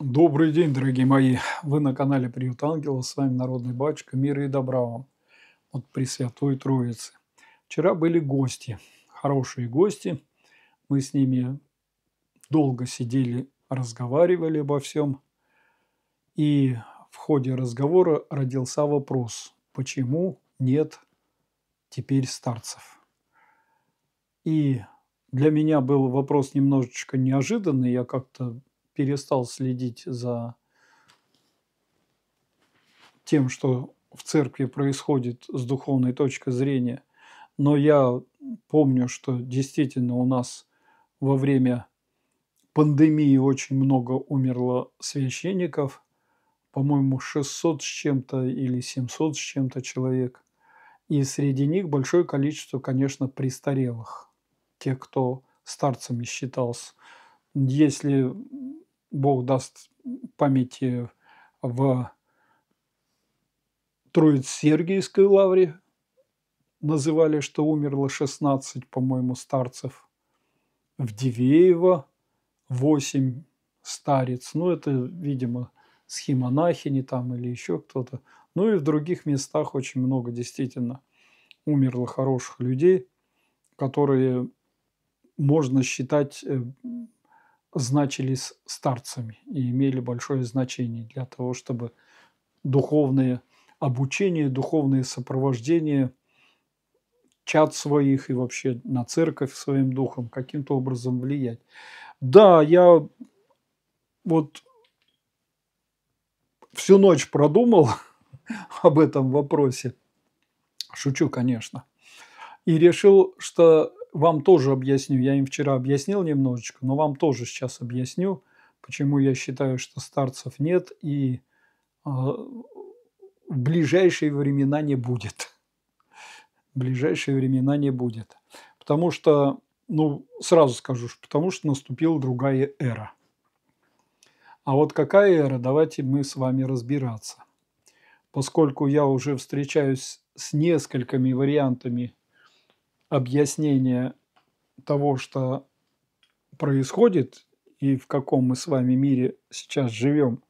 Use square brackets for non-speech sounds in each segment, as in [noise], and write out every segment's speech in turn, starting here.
Добрый день, дорогие мои! Вы на канале Приют Ангела, с вами Народный Батюшка, мира и добра вам от Пресвятой Троицы. Вчера были гости, хорошие гости, мы с ними долго сидели, разговаривали обо всем, и в ходе разговора родился вопрос, почему нет теперь старцев? И для меня был вопрос немножечко неожиданный, я как-то перестал следить за тем, что в церкви происходит с духовной точки зрения. Но я помню, что действительно у нас во время пандемии очень много умерло священников, по-моему, 600 с чем-то или 700 с чем-то человек. И среди них большое количество, конечно, престарелых, те, кто старцами считался. Если Бог даст памяти в Троиц-Сергиевской лавре. Называли, что умерло 16, по-моему, старцев. В Дивеево 8 старец. Ну, это, видимо, схимонахини там или еще кто-то. Ну и в других местах очень много действительно умерло хороших людей, которые можно считать э, значились старцами и имели большое значение для того, чтобы духовное обучение, духовное сопровождение чат своих и вообще на церковь своим духом каким-то образом влиять. Да, я вот всю ночь продумал [laughs] об этом вопросе, шучу, конечно, и решил, что вам тоже объясню. Я им вчера объяснил немножечко, но вам тоже сейчас объясню, почему я считаю, что старцев нет и а, в ближайшие времена не будет. В ближайшие времена не будет. Потому что, ну, сразу скажу, потому что наступила другая эра. А вот какая эра, давайте мы с вами разбираться. Поскольку я уже встречаюсь с несколькими вариантами объяснение того, что происходит и в каком мы с вами мире сейчас живем.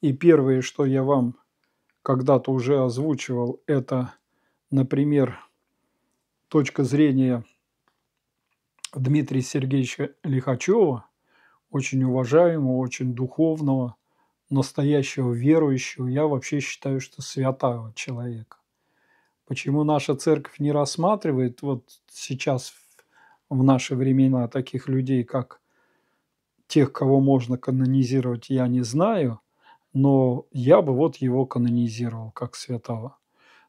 И первое, что я вам когда-то уже озвучивал, это, например, точка зрения Дмитрия Сергеевича Лихачева, очень уважаемого, очень духовного, настоящего верующего, я вообще считаю, что святого человека. Почему наша церковь не рассматривает вот сейчас в наши времена таких людей, как тех, кого можно канонизировать, я не знаю, но я бы вот его канонизировал как святого.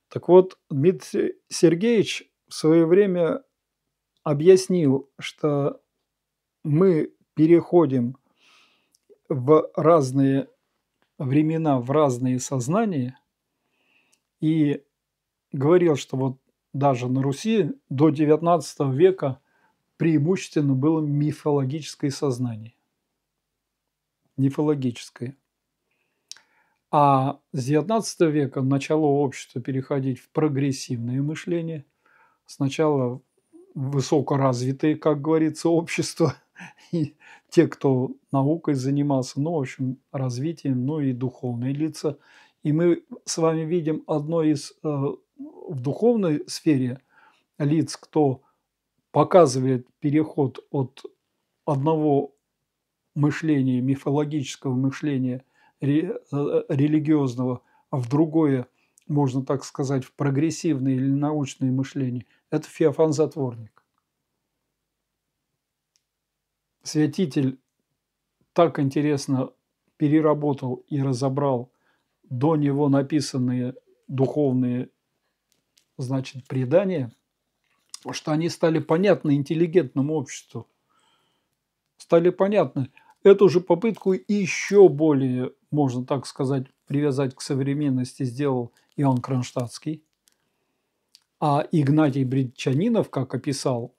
Так вот, Дмитрий Сергеевич в свое время объяснил, что мы переходим в разные времена, в разные сознания, и говорил, что вот даже на Руси до XIX века преимущественно было мифологическое сознание. Мифологическое. А с XIX века начало общество переходить в прогрессивное мышление. Сначала высокоразвитые, как говорится, общество, [laughs] и те, кто наукой занимался, ну, в общем, развитием, ну и духовные лица. И мы с вами видим одно из э, в духовной сфере лиц, кто показывает переход от одного мышления, мифологического мышления, э, э, религиозного, в другое, можно так сказать, в прогрессивное или научное мышление, это Феофан Затворник. Святитель так интересно переработал и разобрал до него написанные духовные значит, предание, что они стали понятны интеллигентному обществу. Стали понятны. Эту же попытку еще более, можно так сказать, привязать к современности сделал Иоанн Кронштадтский. А Игнатий Бритчанинов, как описал,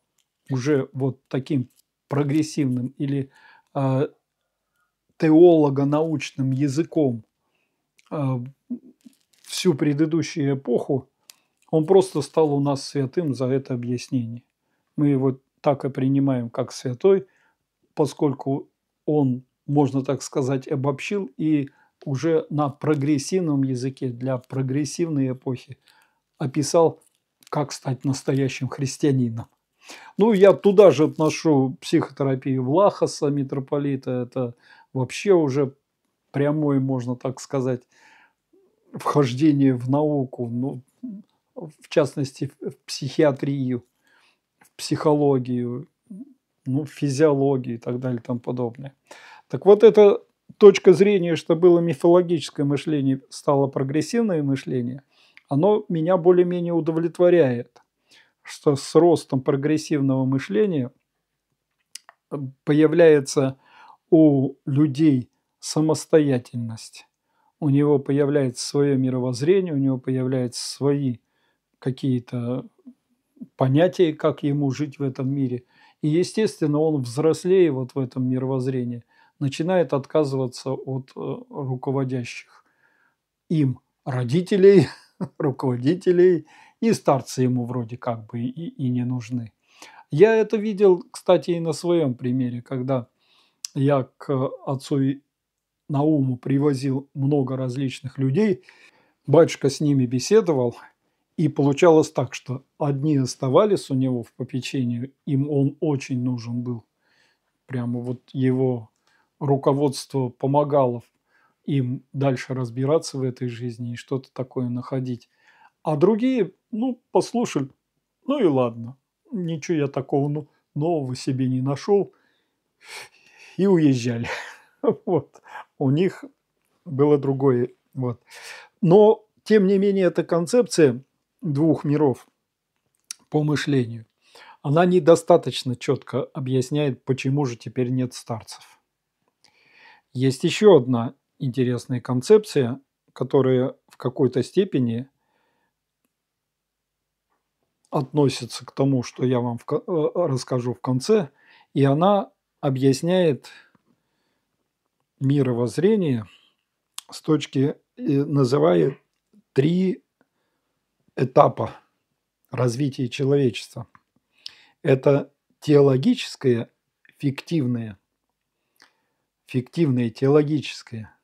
уже вот таким прогрессивным или э, теолого-научным языком э, всю предыдущую эпоху, он просто стал у нас святым за это объяснение. Мы его так и принимаем как святой, поскольку он, можно так сказать, обобщил и уже на прогрессивном языке для прогрессивной эпохи описал, как стать настоящим христианином. Ну, я туда же отношу психотерапию Влахаса, митрополита. Это вообще уже прямое, можно так сказать, вхождение в науку. Ну, в частности, в психиатрию, в психологию, ну, в физиологию и так далее и тому подобное. Так вот, эта точка зрения, что было мифологическое мышление, стало прогрессивное мышление, оно меня более-менее удовлетворяет, что с ростом прогрессивного мышления э, появляется у людей самостоятельность. У него появляется свое мировоззрение, у него появляются свои какие-то понятия, как ему жить в этом мире. И, естественно, он взрослее вот в этом мировоззрении, начинает отказываться от э, руководящих им родителей, [laughs] руководителей, и старцы ему вроде как бы и, и не нужны. Я это видел, кстати, и на своем примере, когда я к отцу Науму привозил много различных людей, батюшка с ними беседовал, и получалось так, что одни оставались у него в попечении, им он очень нужен был. Прямо вот его руководство помогало им дальше разбираться в этой жизни и что-то такое находить. А другие, ну, послушали, ну и ладно, ничего я такого ну, нового себе не нашел, и уезжали. [laughs] Вот. У них было другое. Вот. Но, тем не менее, эта концепция – двух миров по мышлению, она недостаточно четко объясняет, почему же теперь нет старцев. Есть еще одна интересная концепция, которая в какой-то степени относится к тому, что я вам э, э, расскажу в конце, и она объясняет мировоззрение с точки, э, называя три этапа развития человечества. Это теологическое, фиктивное, фиктивное теологическое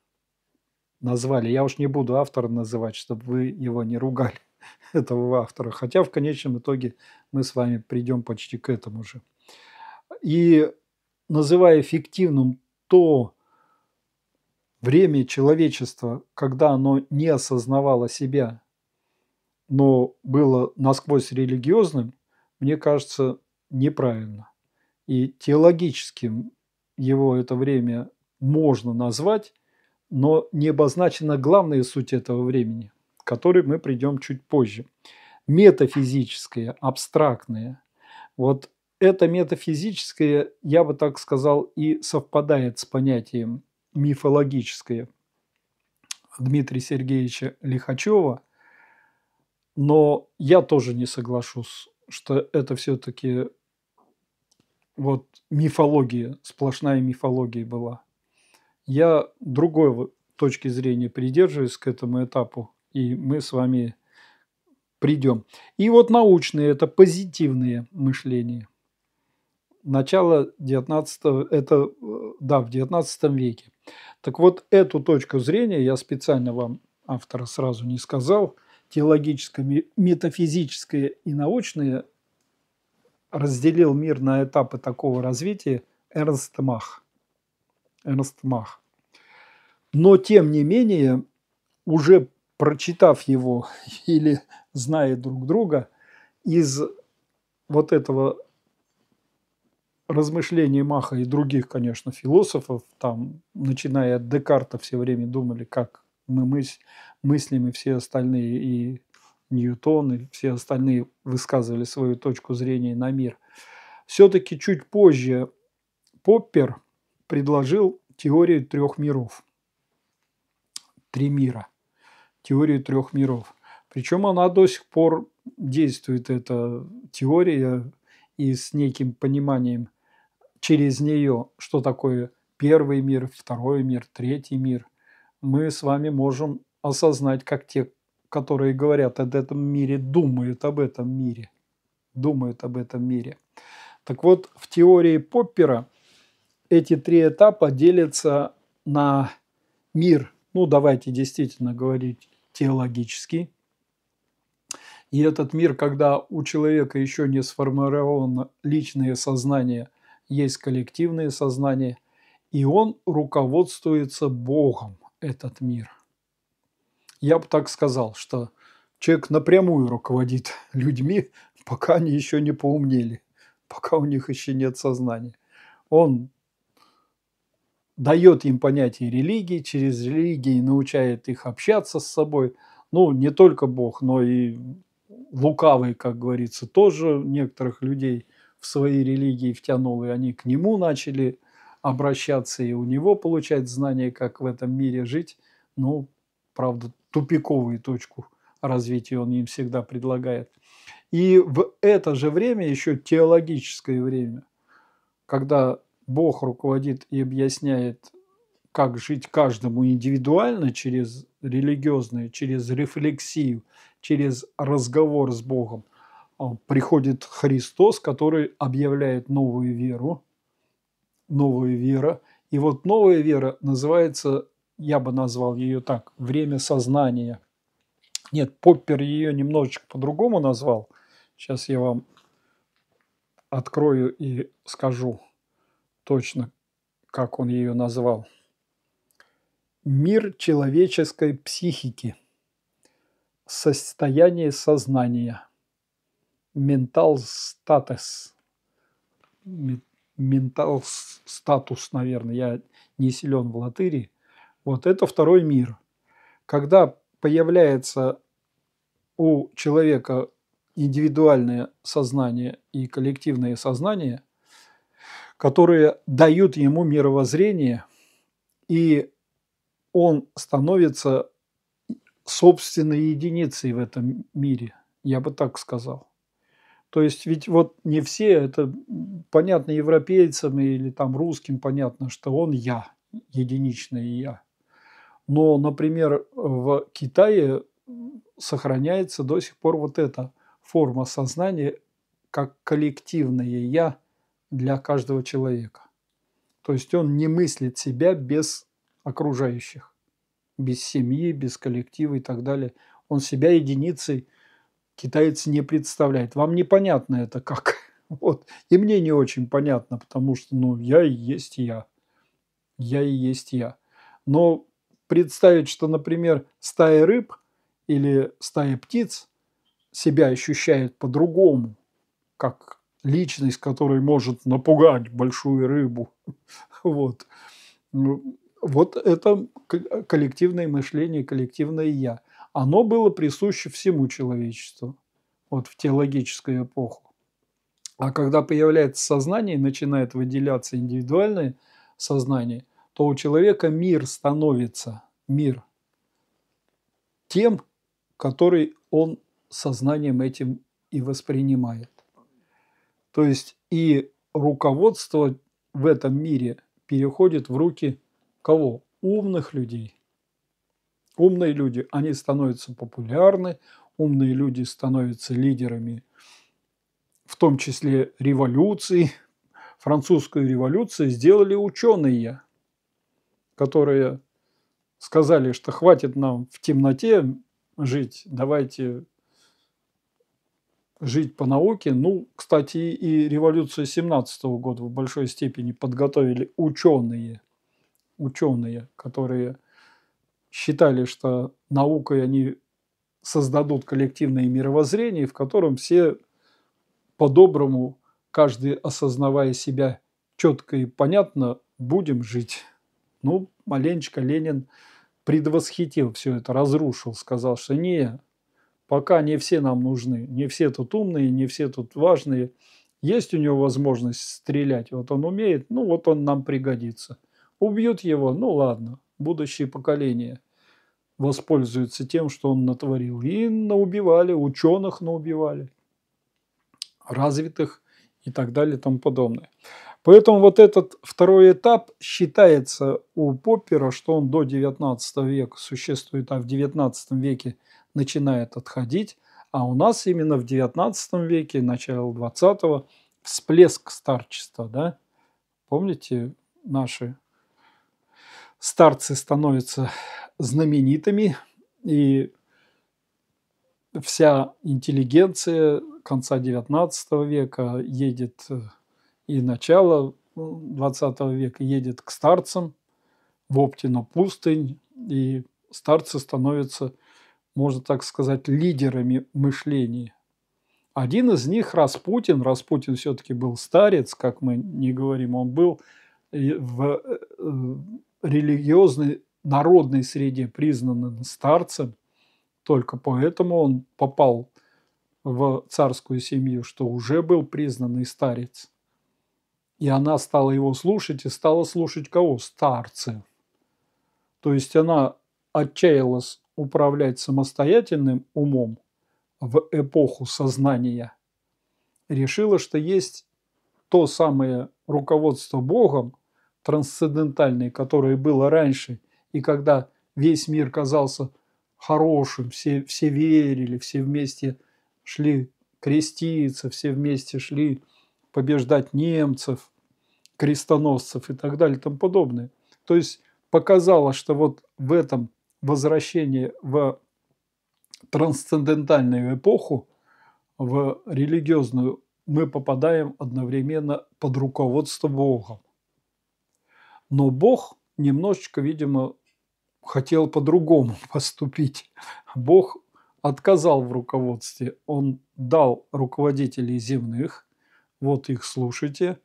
назвали. Я уж не буду автора называть, чтобы вы его не ругали, [laughs] этого автора. Хотя в конечном итоге мы с вами придем почти к этому же. И называя фиктивным то время человечества, когда оно не осознавало себя но было насквозь религиозным, мне кажется, неправильно. И теологическим его это время можно назвать, но не обозначена главная суть этого времени, к которой мы придем чуть позже. Метафизическое, абстрактное. Вот это метафизическое, я бы так сказал, и совпадает с понятием мифологическое Дмитрия Сергеевича Лихачева – но я тоже не соглашусь, что это все-таки вот мифология, сплошная мифология была. Я другой точки зрения придерживаюсь к этому этапу, и мы с вами придем. И вот научные – это позитивные мышления. Начало 19 это, да, в 19 веке. Так вот, эту точку зрения я специально вам, автора, сразу не сказал – теологическое, метафизическое и научное, разделил мир на этапы такого развития Эрнст Мах. Эрнст Мах. Но, тем не менее, уже прочитав его [laughs] или зная друг друга, из вот этого размышления Маха и других, конечно, философов, там, начиная от Декарта, все время думали, как мы мыс мыслим, и все остальные, и Ньютон, и все остальные высказывали свою точку зрения на мир. Все-таки чуть позже Поппер предложил теорию трех миров. Три мира. Теорию трех миров. Причем она до сих пор действует, эта теория, и с неким пониманием через нее, что такое первый мир, второй мир, третий мир – мы с вами можем осознать, как те, которые говорят об этом мире, думают об этом мире. Думают об этом мире. Так вот, в теории Поппера эти три этапа делятся на мир, ну давайте действительно говорить теологический. И этот мир, когда у человека еще не сформировано личное сознание, есть коллективное сознание, и он руководствуется Богом, этот мир. Я бы так сказал, что человек напрямую руководит [laughs] людьми, пока они еще не поумнели, пока у них еще нет сознания. Он дает им понятие религии, через религии научает их общаться с собой. Ну, не только Бог, но и лукавый, как говорится, тоже некоторых людей в свои религии втянул, и они к нему начали обращаться и у него получать знания, как в этом мире жить. Ну, правда, тупиковую точку развития он им всегда предлагает. И в это же время, еще теологическое время, когда Бог руководит и объясняет, как жить каждому индивидуально через религиозную, через рефлексию, через разговор с Богом, а, приходит Христос, который объявляет новую веру, новая вера. И вот новая вера называется, я бы назвал ее так, время сознания. Нет, Поппер ее немножечко по-другому назвал. Сейчас я вам открою и скажу точно, как он ее назвал. Мир человеческой психики. Состояние сознания. Ментал статус ментал статус, наверное, я не силен в латыри, вот это второй мир. Когда появляется у человека индивидуальное сознание и коллективное сознание, которые дают ему мировоззрение, и он становится собственной единицей в этом мире, я бы так сказал. То есть ведь вот не все, это понятно европейцам или там русским понятно, что он я, единичное я. Но, например, в Китае сохраняется до сих пор вот эта форма сознания как коллективное я для каждого человека. То есть он не мыслит себя без окружающих, без семьи, без коллектива и так далее. Он себя единицей – Китайцы не представляют, Вам непонятно это как. [laughs] Вот. И мне не очень понятно, потому что ну, я и есть я. Я и есть я. Но представить, что, например, стая рыб или стая птиц себя ощущает по-другому, как личность, которая может напугать большую рыбу. [laughs] Вот. Ну, вот это коллективное мышление, коллективное «я» оно было присуще всему человечеству, вот в теологическую эпоху. А когда появляется сознание и начинает выделяться индивидуальное сознание, то у человека мир становится, мир тем, который он сознанием этим и воспринимает. То есть и руководство в этом мире переходит в руки кого? Умных людей умные люди, они становятся популярны, умные люди становятся лидерами, в том числе революции. Французскую революцию сделали ученые, которые сказали, что хватит нам в темноте жить, давайте жить по науке. Ну, кстати, и революцию 17 года в большой степени подготовили ученые, ученые, которые считали, что наукой они создадут коллективное мировоззрение, в котором все по-доброму, каждый осознавая себя четко и понятно, будем жить. Ну, маленечко Ленин предвосхитил все это, разрушил, сказал, что не, пока не все нам нужны, не все тут умные, не все тут важные. Есть у него возможность стрелять, вот он умеет, ну вот он нам пригодится. Убьют его, ну ладно, будущие поколения воспользуются тем, что он натворил. И наубивали, ученых наубивали, развитых и так далее и тому подобное. Поэтому вот этот второй этап считается у Поппера, что он до 19 века существует, а в 19 веке начинает отходить. А у нас именно в 19 веке, начало 20 всплеск старчества. Да? Помните наши старцы становятся знаменитыми, и вся интеллигенция конца XIX века едет э, и начала э, XX века едет к старцам в Оптину пустынь, и старцы становятся, можно так сказать, лидерами мышления. Один из них – Распутин. Распутин все-таки был старец, как мы не говорим, он был в э, религиозной народной среде признанным старцем, только поэтому он попал в царскую семью, что уже был признанный старец. И она стала его слушать, и стала слушать кого? Старцев. То есть она отчаялась управлять самостоятельным умом в эпоху сознания, решила, что есть то самое руководство Богом, трансцендентальное, которое было раньше, и когда весь мир казался хорошим, все, все верили, все вместе шли креститься, все вместе шли побеждать немцев, крестоносцев и так далее и тому подобное. То есть показало, что вот в этом возвращении в трансцендентальную эпоху, в религиозную, мы попадаем одновременно под руководство Бога. Но Бог немножечко, видимо, хотел по-другому [laughs] поступить. Бог отказал в руководстве. Он дал руководителей земных, вот их слушайте,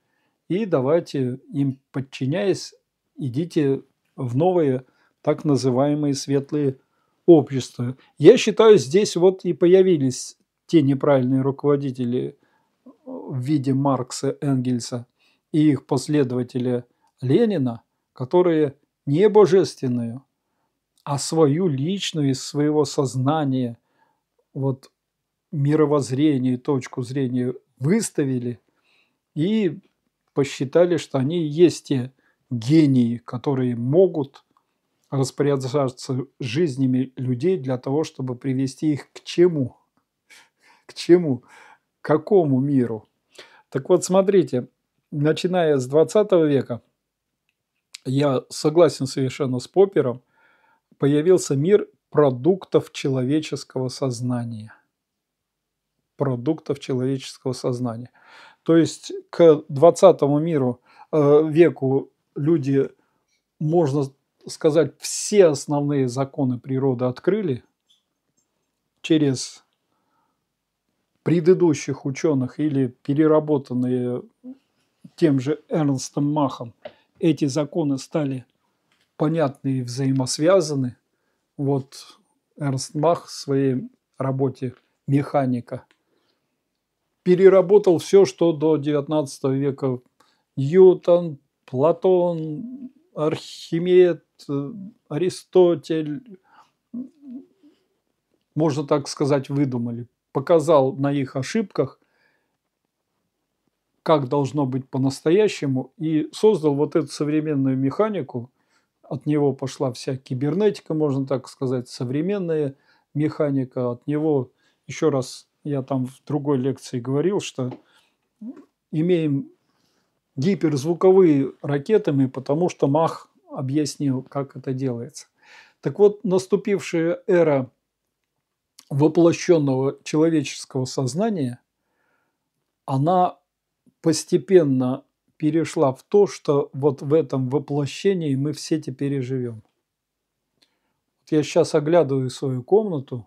и давайте им подчиняясь, идите в новые так называемые светлые общества. Я считаю, здесь вот и появились те неправильные руководители э, в виде Маркса, Энгельса и их последователя – Ленина, которые не божественную, а свою личную из своего сознания, вот мировоззрение точку зрения выставили и посчитали, что они есть те гении, которые могут распоряжаться жизнями людей для того, чтобы привести их к чему? К чему? К какому миру? Так вот, смотрите, начиная с 20 века – я согласен совершенно с Поппером. появился мир продуктов человеческого сознания. Продуктов человеческого сознания. То есть к 20 миру, э, веку люди, можно сказать, все основные законы природы открыли через предыдущих ученых или переработанные тем же Эрнстом Махом – эти законы стали понятны и взаимосвязаны. Вот Эрнст Мах в своей работе «Механика» переработал все, что до XIX века Ньютон, Платон, Архимед, Аристотель, можно так сказать, выдумали. Показал на их ошибках как должно быть по-настоящему, и создал вот эту современную механику. От него пошла вся кибернетика, можно так сказать, современная механика. От него, еще раз, я там в другой лекции говорил, что имеем гиперзвуковые ракеты ракетами, потому что Мах объяснил, как это делается. Так вот, наступившая эра воплощенного человеческого сознания, она постепенно перешла в то, что вот в этом воплощении мы все теперь и живем. Я сейчас оглядываю свою комнату,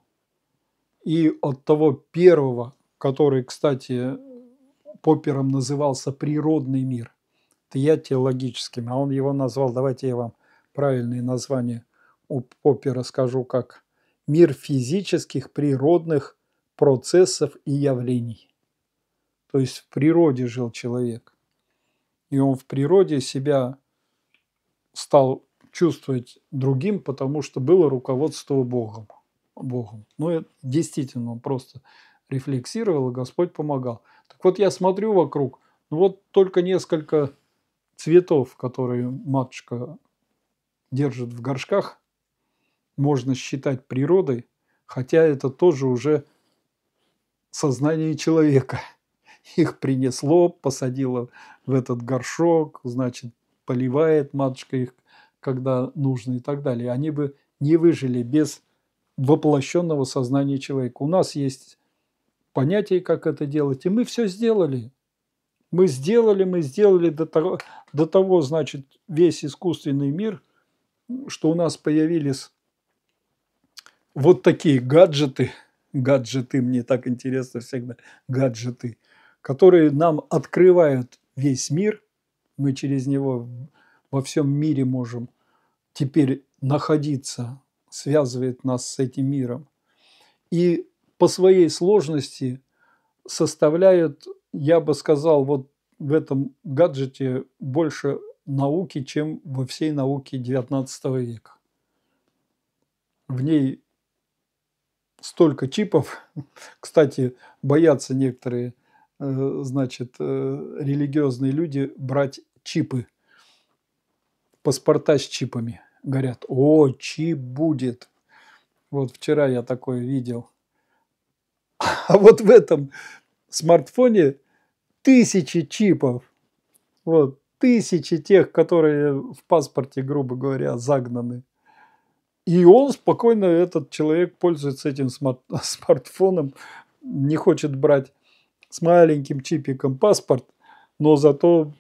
и от того первого, который, кстати, Попером назывался «Природный мир», это я теологическим, а он его назвал, давайте я вам правильные названия у Поппера скажу, как «Мир физических природных процессов и явлений». То есть в природе жил человек. И он в природе себя стал чувствовать другим, потому что было руководство Богом. Богом. Ну, это действительно, он просто рефлексировал, и Господь помогал. Так вот, я смотрю вокруг, ну вот только несколько цветов, которые матушка держит в горшках, можно считать природой, хотя это тоже уже сознание человека – их принесло, посадила в этот горшок, значит, поливает матушка их, когда нужно и так далее. Они бы не выжили без воплощенного сознания человека. У нас есть понятие, как это делать, и мы все сделали. Мы сделали, мы сделали до того, до того, значит, весь искусственный мир, что у нас появились вот такие гаджеты, гаджеты, мне так интересно всегда, гаджеты – которые нам открывают весь мир. Мы через него во всем мире можем теперь находиться, связывает нас с этим миром. И по своей сложности составляют, я бы сказал, вот в этом гаджете больше науки, чем во всей науке XIX века. В ней столько чипов, [laughs] кстати, боятся некоторые – Э, значит, э, религиозные люди брать чипы, паспорта с чипами. Говорят, о, чип будет. Вот вчера я такое видел. [laughs] А вот в этом смартфоне тысячи чипов. Вот, тысячи тех, которые в паспорте, грубо говоря, загнаны. И он спокойно, этот человек, пользуется этим [laughs] смартфоном, не хочет брать с маленьким чипиком паспорт, но зато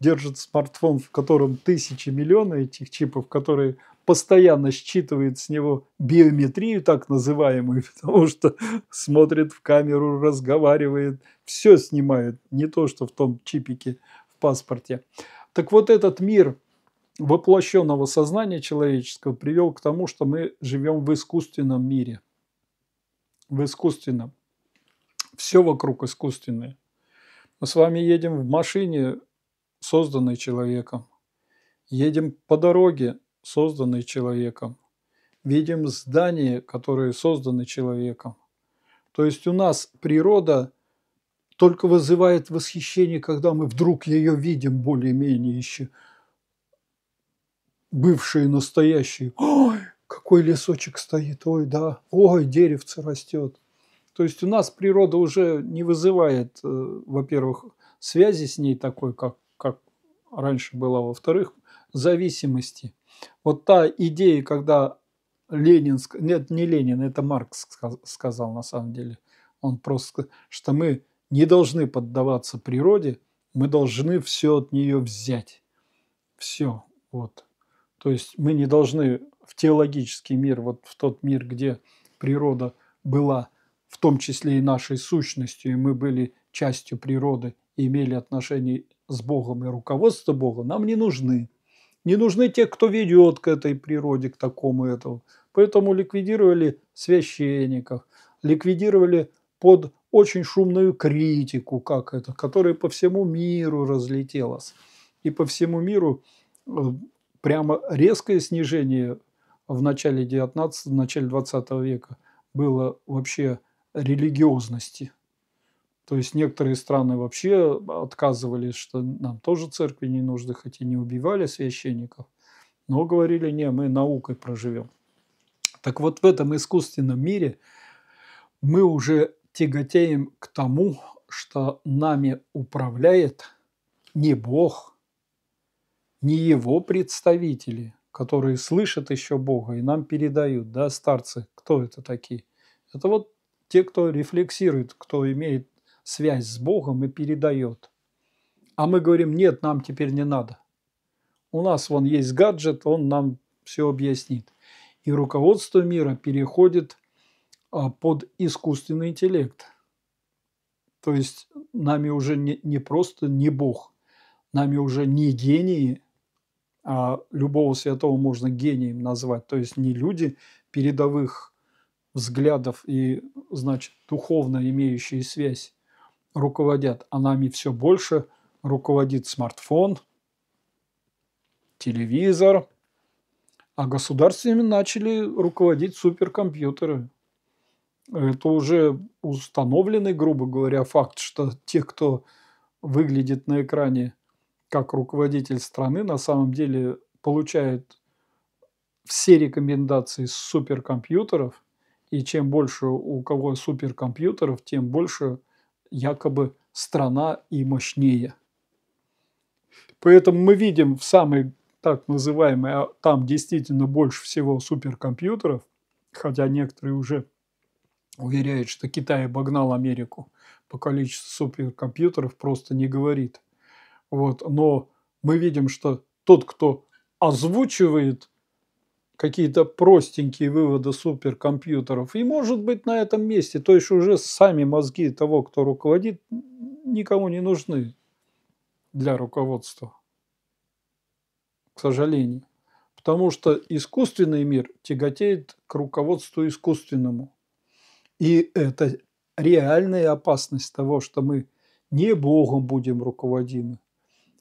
держит смартфон, в котором тысячи, миллионы этих чипов, которые постоянно считывает с него биометрию, так называемую, [laughs] потому что смотрит в камеру, разговаривает, все снимает, не то, что в том чипике в паспорте. Так вот этот мир воплощенного сознания человеческого привел к тому, что мы живем в искусственном мире. В искусственном. Все вокруг искусственное. Мы с вами едем в машине, созданной человеком. Едем по дороге, созданной человеком. Видим здания, которые созданы человеком. То есть у нас природа только вызывает восхищение, когда мы вдруг ее видим более-менее еще. Бывшие, настоящие. Ой, какой лесочек стоит, ой, да, ой, деревце растет. То есть у нас природа уже не вызывает, э, во-первых, связи с ней такой, как, как раньше была, во-вторых, зависимости. Вот та идея, когда Ленин, нет, не Ленин, это Маркс сказал на самом деле, он просто, что мы не должны поддаваться природе, мы должны все от нее взять. Все. Вот. То есть мы не должны в теологический мир, вот в тот мир, где природа была – в том числе и нашей сущностью, и мы были частью природы и имели отношение с Богом и руководство Бога, нам не нужны. Не нужны те, кто ведет к этой природе, к такому этому. Поэтому ликвидировали священников, ликвидировали под очень шумную критику, как это, которая по всему миру разлетелась. И по всему миру э, прямо резкое снижение в начале 19 в начале 20 века было вообще религиозности. То есть некоторые страны вообще отказывались, что нам тоже церкви не нужны, хотя не убивали священников, но говорили, не, мы наукой проживем. Так вот в этом искусственном мире мы уже тяготеем к тому, что нами управляет не Бог, не Его представители, которые слышат еще Бога и нам передают, да, старцы, кто это такие? Это вот те, кто рефлексирует, кто имеет связь с Богом и передает. А мы говорим, нет, нам теперь не надо. У нас вон есть гаджет, он нам все объяснит. И руководство мира переходит а, под искусственный интеллект. То есть нами уже не, не просто не Бог, нами уже не гении, а любого святого можно гением назвать. То есть не люди передовых взглядов и, значит, духовно имеющие связь руководят, а нами все больше руководит смартфон, телевизор, а государствами начали руководить суперкомпьютеры. Это уже установленный, грубо говоря, факт, что те, кто выглядит на экране как руководитель страны, на самом деле получают все рекомендации с суперкомпьютеров – и чем больше у кого суперкомпьютеров, тем больше якобы страна и мощнее. Поэтому мы видим в самой так называемой, а там действительно больше всего суперкомпьютеров, хотя некоторые уже уверяют, что Китай обогнал Америку по количеству суперкомпьютеров, просто не говорит. Вот. Но мы видим, что тот, кто озвучивает какие-то простенькие выводы суперкомпьютеров. И может быть на этом месте, то есть уже сами мозги того, кто руководит, никому не нужны для руководства, к сожалению. Потому что искусственный мир тяготеет к руководству искусственному. И это реальная опасность того, что мы не Богом будем руководимы,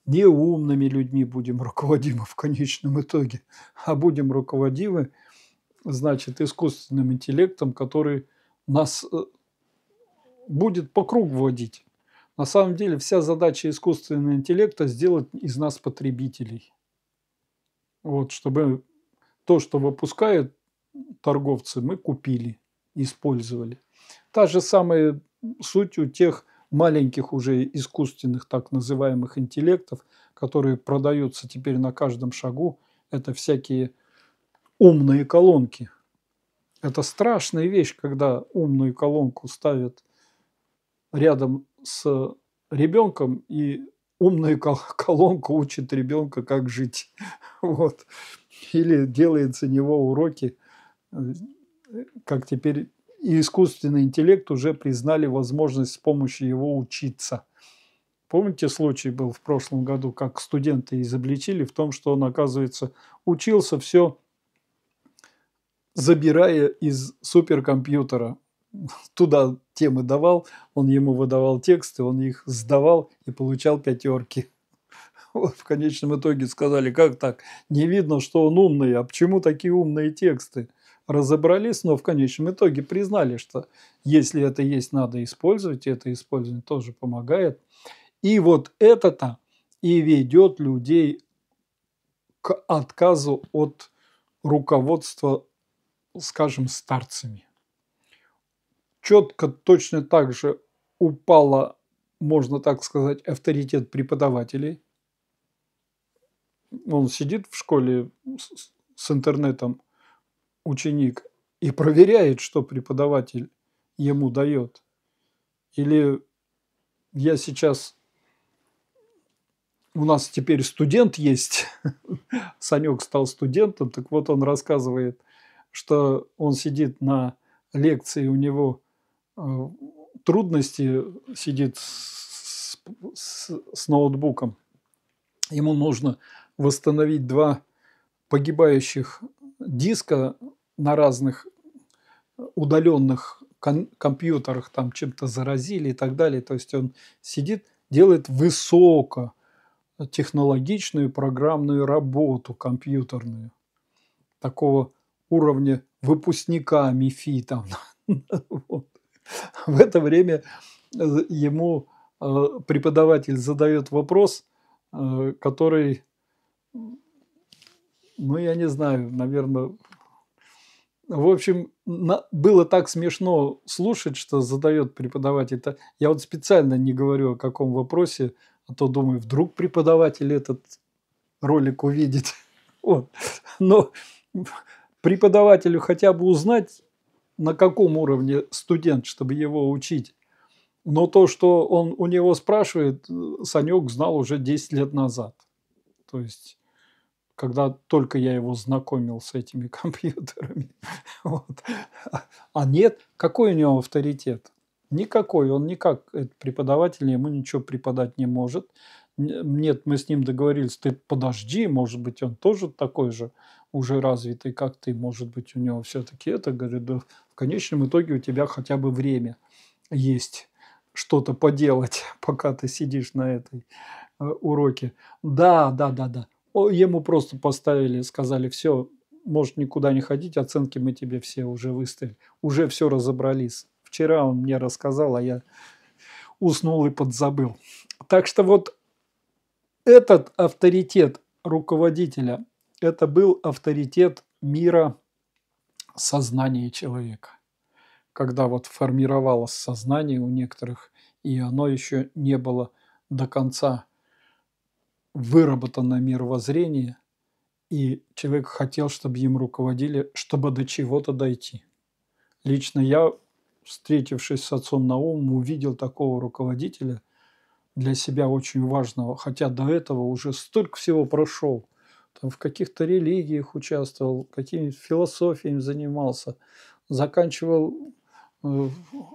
не умными людьми будем руководимы а в конечном итоге, а будем руководимы, значит, искусственным интеллектом, который нас э, будет по кругу водить. На самом деле вся задача искусственного интеллекта сделать из нас потребителей. Вот, чтобы то, что выпускают торговцы, мы купили, использовали. Та же самая суть у тех маленьких уже искусственных так называемых интеллектов, которые продаются теперь на каждом шагу, это всякие умные колонки. Это страшная вещь, когда умную колонку ставят рядом с ребенком, и умная [laughs] колонка учит ребенка, как жить. [laughs] Вот. Или делает за него уроки, э, как теперь и искусственный интеллект уже признали возможность с помощью его учиться. Помните, случай был в прошлом году, как студенты изобличили в том, что он, оказывается, учился все, забирая из суперкомпьютера. [laughs] Туда темы давал, он ему выдавал тексты, он их сдавал и получал пятерки. [laughs] Вот в конечном итоге сказали, как так? Не видно, что он умный, а почему такие умные тексты? разобрались, но в конечном итоге признали, что если это есть, надо использовать, и это использование тоже помогает. И вот это-то и ведет людей к отказу от руководства, скажем, старцами. Четко точно так же упала, можно так сказать, авторитет преподавателей. Он сидит в школе с интернетом, ученик и проверяет, что преподаватель ему дает. Или я сейчас... У нас теперь студент есть. [laughs] Санек стал студентом, так вот он рассказывает, что он сидит на лекции, у него э, трудности, сидит с, с, с ноутбуком. Ему нужно восстановить два погибающих диска на разных э, удаленных ком- компьютерах там чем-то заразили и так далее. То есть он сидит, делает высоко э, технологичную программную работу компьютерную такого уровня выпускника МИФИ там. [laughs] В это время э, ему преподаватель задает вопрос, который, ну, я не знаю, наверное, в общем, на, было так смешно слушать, что задает преподаватель. это. Я вот специально не говорю о каком вопросе, а то думаю, вдруг преподаватель этот ролик увидит. [laughs] Вот. Но преподавателю хотя бы узнать, на каком уровне студент, чтобы его учить. Но то, что он у него спрашивает, Санек знал уже 10 лет назад. То есть когда только я его знакомил с этими [laughs] компьютерами. [laughs] Вот. А нет, какой у него авторитет? Никакой, он никак преподаватель, ему ничего преподать не может. Нет, мы с ним договорились, ты подожди, может быть, он тоже такой же уже развитый, как ты, может быть, у него все-таки это, говорит, да, в конечном итоге у тебя хотя бы время есть что-то поделать, [laughs] пока ты сидишь на этой э, уроке. Да, да, да, да. Ему просто поставили, сказали, все, можешь никуда не ходить, оценки мы тебе все уже выставили. Уже все разобрались. Вчера он мне рассказал, а я уснул и подзабыл. Так что вот этот авторитет руководителя, это был авторитет мира сознания человека. Когда вот формировалось сознание у некоторых, и оно еще не было до конца выработанное мировоззрение, и человек хотел, чтобы им руководили, чтобы до чего-то дойти. Лично я, встретившись с отцом Наумом, увидел такого руководителя для себя очень важного, хотя до этого уже столько всего прошел. Там в каких-то религиях участвовал, какими философиями занимался, заканчивал Э,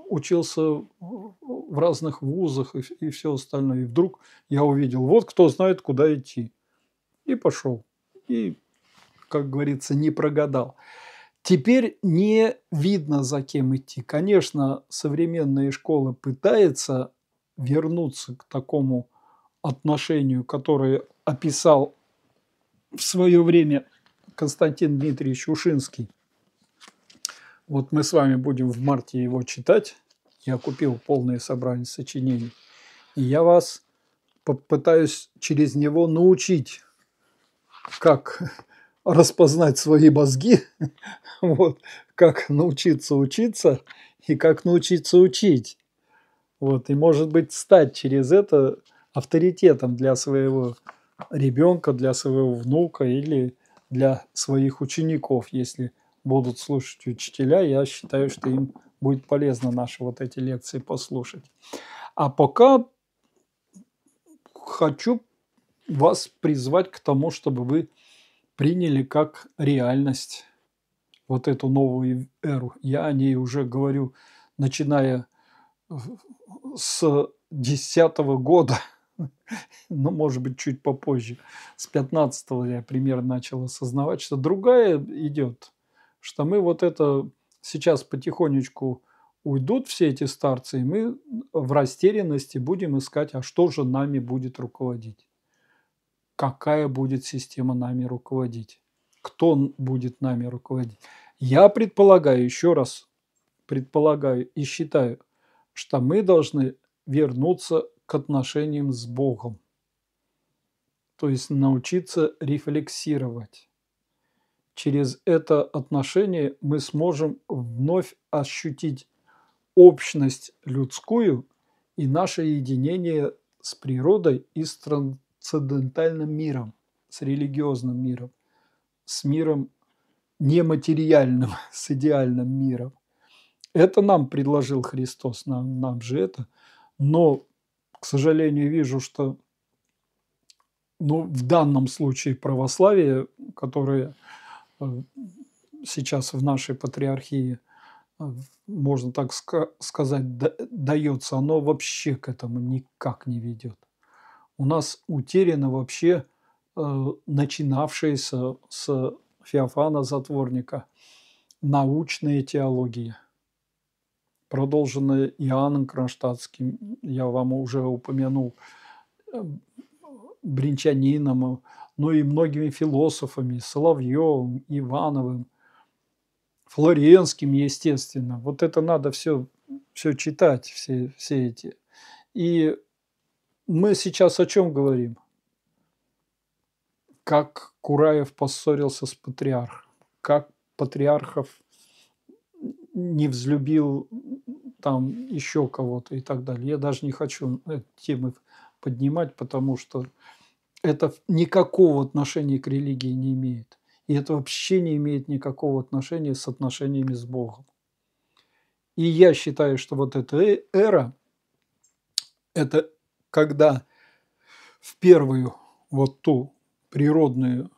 учился в разных вузах и, и все остальное. И вдруг я увидел, вот кто знает, куда идти. И пошел. И, как говорится, не прогадал. Теперь не видно, за кем идти. Конечно, современные школы пытаются вернуться к такому отношению, которое описал в свое время Константин Дмитриевич Ушинский вот мы с вами будем в марте его читать. Я купил полное собрание сочинений. И я вас попытаюсь через него научить, как [laughs] распознать свои мозги, [laughs] вот, как научиться учиться и как научиться учить. Вот, и, может быть, стать через это авторитетом для своего ребенка, для своего внука или для своих учеников, если будут слушать учителя, я считаю, что им будет полезно наши вот эти лекции послушать. А пока хочу вас призвать к тому, чтобы вы приняли как реальность вот эту новую эру. Я о ней уже говорю, начиная с десятого года, [laughs] ну, может быть, чуть попозже, с 15 я примерно начал осознавать, что другая идет – что мы вот это сейчас потихонечку уйдут все эти старцы, и мы в растерянности будем искать, а что же нами будет руководить? Какая будет система нами руководить? Кто будет нами руководить? Я предполагаю, еще раз предполагаю и считаю, что мы должны вернуться к отношениям с Богом. То есть научиться рефлексировать Через это отношение мы сможем вновь ощутить общность людскую и наше единение с природой и с трансцендентальным миром, с религиозным миром, с миром нематериальным, [laughs] с идеальным миром. Это нам предложил Христос, нам, нам же это. Но, к сожалению, вижу, что ну, в данном случае православие, которое Э, сейчас в нашей патриархии, э, можно так сказать, дается, оно вообще к этому никак не ведет. У нас утеряно вообще э, начинавшееся с Феофана Затворника научная теология, продолженная Иоанном Кронштадтским, я вам уже упомянул, бринчанином, но ну и многими философами, Соловьевым, Ивановым, Флоренским, естественно. Вот это надо все, все читать, все, все эти. И мы сейчас о чем говорим? Как Кураев поссорился с патриархом, как патриархов не взлюбил там еще кого-то и так далее. Я даже не хочу темы поднимать, потому что это никакого отношения к религии не имеет. И это вообще не имеет никакого отношения с отношениями с Богом. И я считаю, что вот эта э, эра, это когда в первую вот ту природную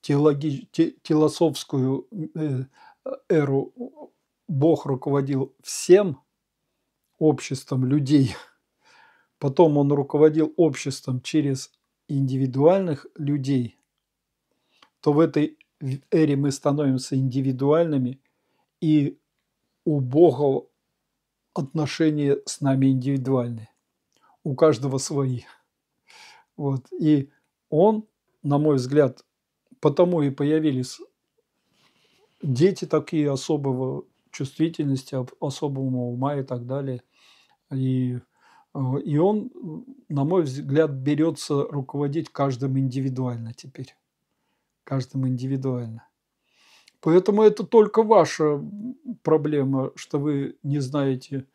теологи, те, теософскую э, эру Бог руководил всем обществом людей, потом он руководил обществом через индивидуальных людей, то в этой эре мы становимся индивидуальными, и у Бога отношения с нами индивидуальны. У каждого свои. Вот. И он, на мой взгляд, потому и появились дети такие особого чувствительности, особого ума и так далее. И Э, и он, э, на мой взгляд, берется руководить каждым индивидуально теперь. Каждым индивидуально. Поэтому это только ваша проблема, что вы не знаете,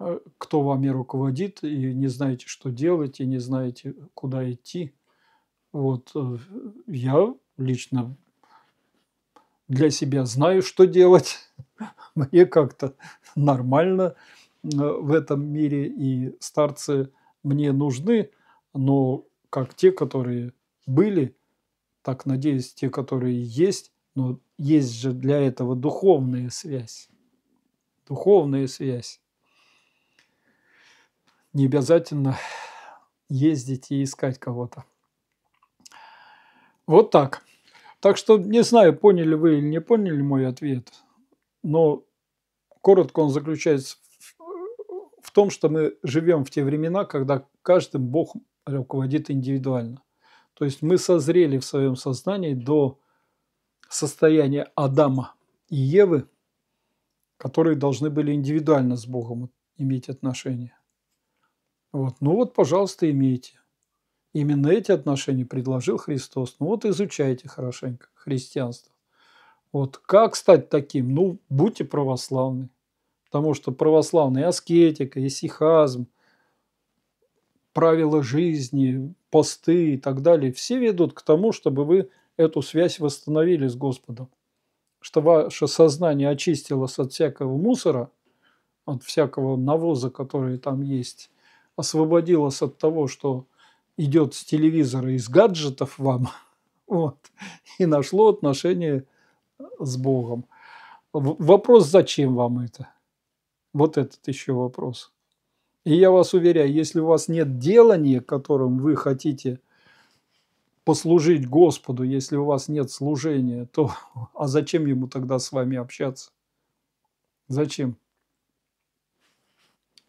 э, кто вами руководит, и не знаете, что делать, и не знаете, куда идти. Вот я лично для себя знаю, что делать. [laughs] Мне как-то нормально. Э, в этом мире, и старцы мне нужны, но как те, которые были, так надеюсь, те, которые есть, но есть же для этого духовная связь. Духовная связь. Не обязательно ездить и искать кого-то. Вот так. Так что не знаю, поняли вы или не поняли мой ответ, но коротко он заключается том, что мы живем в те времена, когда каждым Бог руководит индивидуально. То есть мы созрели в своем сознании до состояния Адама и Евы, которые должны были индивидуально с Богом иметь отношения. Вот. Ну вот, пожалуйста, имейте. Именно эти отношения предложил Христос. Ну вот изучайте хорошенько христианство. Вот как стать таким? Ну, будьте православны потому что православная аскетика, исихазм, правила жизни, посты и так далее, все ведут к тому, чтобы вы эту связь восстановили с Господом, что ваше сознание очистилось от всякого мусора, от всякого навоза, который там есть, освободилось от того, что идет с телевизора, из гаджетов вам, [laughs] вот, и нашло отношение с Богом. Вопрос, зачем вам это? Вот этот еще вопрос. И я вас уверяю, если у вас нет делания, которым вы хотите послужить Господу, если у вас нет служения, то [laughs] а зачем ему тогда с вами общаться? Зачем?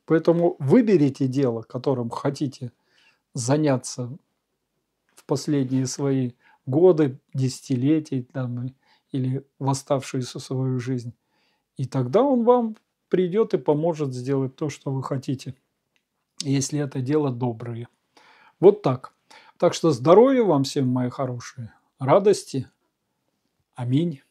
Поэтому выберите дело, которым хотите заняться в последние свои годы, десятилетия там, или в оставшуюся свою жизнь. И тогда он вам придет и поможет сделать то, что вы хотите, если это дело доброе. Вот так. Так что здоровья вам всем, мои хорошие, радости. Аминь.